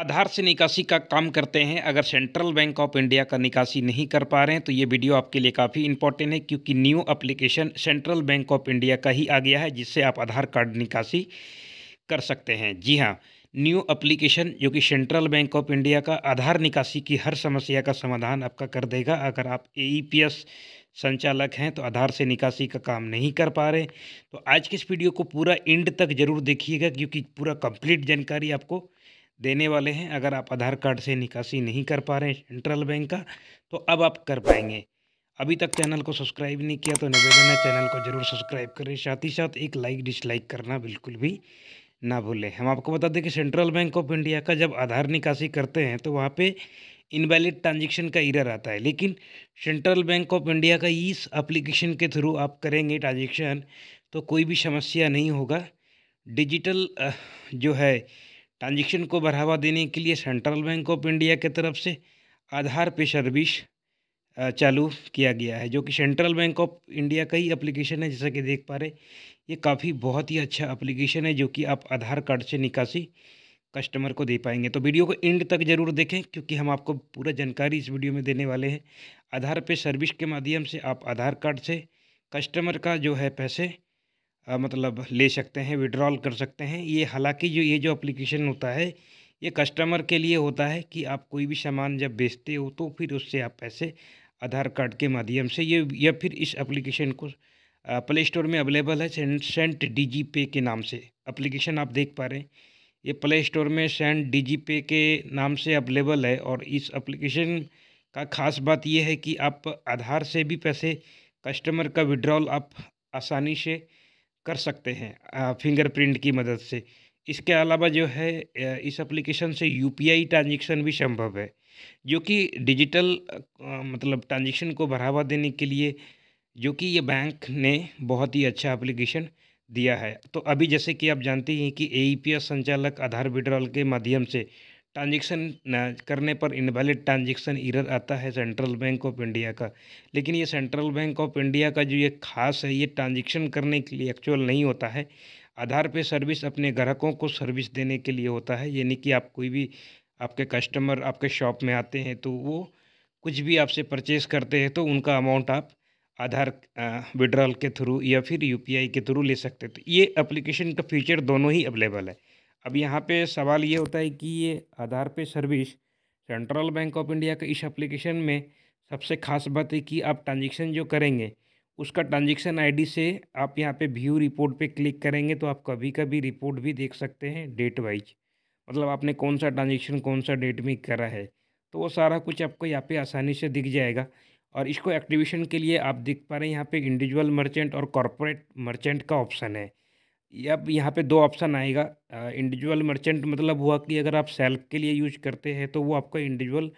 आधार से निकासी का काम करते हैं अगर सेंट्रल बैंक ऑफ इंडिया का निकासी नहीं कर पा रहे हैं तो ये वीडियो आपके लिए काफ़ी इंपॉर्टेंट है क्योंकि new application Central Bank of India का ही आ गया है जिससे आप आधार कार्ड निकासी कर सकते हैं जी हाँ न्यू एप्लीकेशन जो कि सेंट्रल बैंक ऑफ इंडिया का आधार निकासी की हर समस्या का समाधान आपका कर देगा अगर आप ए e संचालक हैं तो आधार से निकासी का काम नहीं कर पा रहे तो आज के इस वीडियो को पूरा एंड तक जरूर देखिएगा क्योंकि पूरा कंप्लीट जानकारी आपको देने वाले हैं अगर आप आधार कार्ड से निकासी नहीं कर पा रहे हैं सेंट्रल बैंक का तो अब आप कर पाएंगे अभी तक चैनल को सब्सक्राइब नहीं किया तो निवेदन है चैनल को जरूर सब्सक्राइब करें साथ ही साथ एक लाइक डिसलाइक करना बिल्कुल भी ना भूलें हम आपको बता दें कि सेंट्रल बैंक ऑफ इंडिया का जब आधार निकासी करते हैं तो वहाँ पे इनवैलिड ट्रांजेक्शन का इरर आता है लेकिन सेंट्रल बैंक ऑफ इंडिया का इस अप्लीकेशन के थ्रू आप करेंगे ट्रांजेक्शन तो कोई भी समस्या नहीं होगा डिजिटल जो है ट्रांजेक्शन को बढ़ावा देने के लिए सेंट्रल बैंक ऑफ इंडिया के तरफ से आधार पे सर्विस चालू किया गया है जो कि सेंट्रल बैंक ऑफ इंडिया का ही अप्लीकेशन है जैसा कि देख पा रहे ये काफ़ी बहुत ही अच्छा अप्लीकेशन है जो कि आप आधार कार्ड से निकासी कस्टमर को दे पाएंगे तो वीडियो को एंड तक ज़रूर देखें क्योंकि हम आपको पूरा जानकारी इस वीडियो में देने वाले हैं आधार पे सर्विस के माध्यम से आप आधार कार्ड से कस्टमर का जो है पैसे मतलब ले सकते हैं विड्रॉल कर सकते हैं ये हालांकि जो ये जो एप्लीकेशन होता है ये कस्टमर के लिए होता है कि आप कोई भी सामान जब बेचते हो तो फिर उससे आप पैसे आधार कार्ड के माध्यम से ये या फिर इस एप्लीकेशन को प्ले स्टोर में अवेलेबल है Cent Cent Digi Pay के नाम से एप्लीकेशन आप देख पा रहे हैं ये प्ले स्टोर में सेंट डी जी पे के नाम से अवेलेबल है और इस एप्लीकेशन का खास बात ये है कि आप आधार से भी पैसे कस्टमर का विड्रॉल आप आसानी से कर सकते हैं फिंगरप्रिंट की मदद से इसके अलावा जो है इस एप्लीकेशन से यूपीआई ट्रांजेक्शन भी संभव है जो कि डिजिटल मतलब ट्रांजेक्शन को बढ़ावा देने के लिए जो कि ये बैंक ने बहुत ही अच्छा एप्लीकेशन दिया है तो अभी जैसे कि आप जानते हैं कि ए e संचालक आधार विड्रॉल के माध्यम से ट्रांजेक्शन करने पर इनवैलिड ट्रांजेक्शन ईरर आता है सेंट्रल बैंक ऑफ इंडिया का लेकिन ये सेंट्रल बैंक ऑफ इंडिया का जो ये खास है ये ट्रांजेक्शन करने के लिए एक्चुअल नहीं होता है आधार पे सर्विस अपने ग्राहकों को सर्विस देने के लिए होता है यानी कि आप कोई भी आपके कस्टमर आपके शॉप में आते हैं तो वो कुछ भी आपसे परचेस करते हैं तो उनका अमाउंट आप आधार विड्रॉल के थ्रू या फिर यूपीआई के थ्रू ले सकते हैं तो ये एप्लीकेशन का फीचर दोनों ही अवेलेबल है अब यहाँ पे सवाल ये होता है कि ये Aadhaar Pay service Central Bank of India के इस एप्लीकेशन में सबसे खास बात है कि आप ट्रांजेक्शन जो करेंगे उसका ट्रांजेक्शन आईडी से आप यहाँ पे व्यू रिपोर्ट पे क्लिक करेंगे तो आप कभी कभी रिपोर्ट भी देख सकते हैं डेट वाइज मतलब आपने कौन सा ट्रांजेक्शन कौन सा डेट में करा है तो वो सारा कुछ आपको यहाँ पे आसानी से दिख जाएगा और इसको एक्टिवेशन के लिए आप देख पा रहे हैं यहाँ पे इंडिविजुअल मर्चेंट और कॉरपोरेट मर्चेंट का ऑप्शन है अब यहाँ पे दो ऑप्शन आएगा इंडिविजुअल मर्चेंट मतलब हुआ कि अगर आप सेल्फ के लिए यूज़ करते हैं तो वो आपका इंडिविजुअल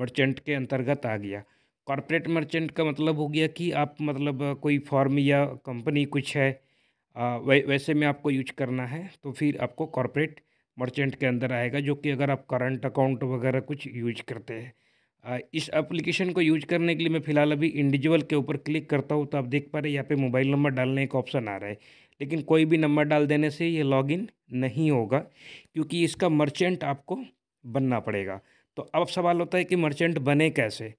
मर्चेंट के अंतर्गत आ गया। कॉरपोरेट मर्चेंट का मतलब हो गया कि आप मतलब कोई फॉर्म या कंपनी कुछ है आ, वै वैसे में आपको यूज़ करना है तो फिर आपको कॉरपोरेट मर्चेंट के अंदर आएगा जो कि अगर आप करंट अकाउंट वगैरह कुछ यूज़ करते हैं। इस एप्लीकेशन को यूज़ करने के लिए मैं फ़िलहाल अभी इंडिविजुअल के ऊपर क्लिक करता हूँ तो आप देख पा रहे हैं यहाँ पे मोबाइल नंबर डालने का ऑप्शन आ रहा है। लेकिन कोई भी नंबर डाल देने से ये लॉगिन नहीं होगा क्योंकि इसका मर्चेंट आपको बनना पड़ेगा तो अब सवाल होता है कि मर्चेंट बने कैसे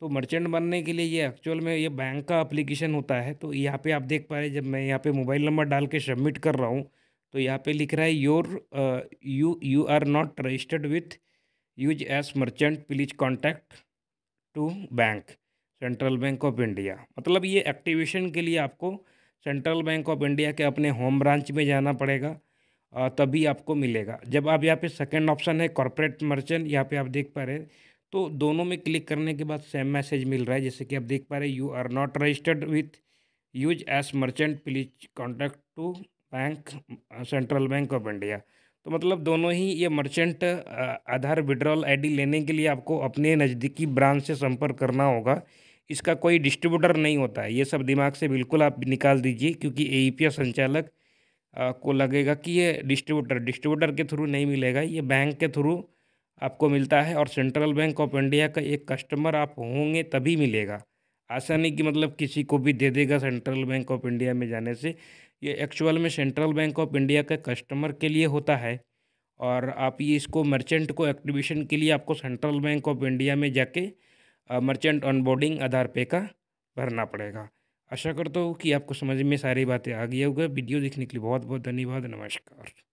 तो मर्चेंट बनने के लिए ये एक्चुअल में ये बैंक का अप्लीकेशन होता है तो यहाँ पे आप देख पा रहे जब मैं यहाँ पे मोबाइल नंबर डाल के सबमिट कर रहा हूँ तो यहाँ पे लिख रहा है your you you are not registered with us as merchant please contact to bank Central Bank of India मतलब ये एक्टिवेशन के लिए आपको सेंट्रल बैंक ऑफ इंडिया के अपने होम ब्रांच में जाना पड़ेगा तभी आपको मिलेगा जब आप यहाँ पे सेकंड ऑप्शन है कॉरपोरेट मर्चेंट यहाँ पे आप देख पा रहे हैं तो दोनों में क्लिक करने के बाद सेम मैसेज मिल रहा है जैसे कि आप देख पा रहे you are not registered with us as merchant please contact to bank Central Bank of India तो मतलब दोनों ही ये मर्चेंट आधार विड्रॉल आई लेने के लिए आपको अपने नज़दीकी ब्रांच से संपर्क करना होगा इसका कोई डिस्ट्रीब्यूटर नहीं होता है ये सब दिमाग से बिल्कुल आप निकाल दीजिए क्योंकि ए e संचालक को लगेगा कि ये डिस्ट्रीब्यूटर डिस्ट्रीब्यूटर के थ्रू नहीं मिलेगा ये बैंक के थ्रू आपको मिलता है और सेंट्रल बैंक ऑफ इंडिया का एक कस्टमर आप होंगे तभी मिलेगा ऐसा नहीं कि मतलब किसी को भी दे देगा सेंट्रल बैंक ऑफ इंडिया में जाने से ये एक्चुअल में सेंट्रल बैंक ऑफ इंडिया के कस्टमर के लिए होता है और आप ये इसको मर्चेंट को एक्टिवेशन के लिए आपको सेंट्रल बैंक ऑफ इंडिया में जाके मर्चेंट ऑनबोर्डिंग आधार पे का भरना पड़ेगा आशा करता हूँ कि आपको समझ में सारी बातें आ गई होगा वीडियो देखने के लिए बहुत बहुत धन्यवाद नमस्कार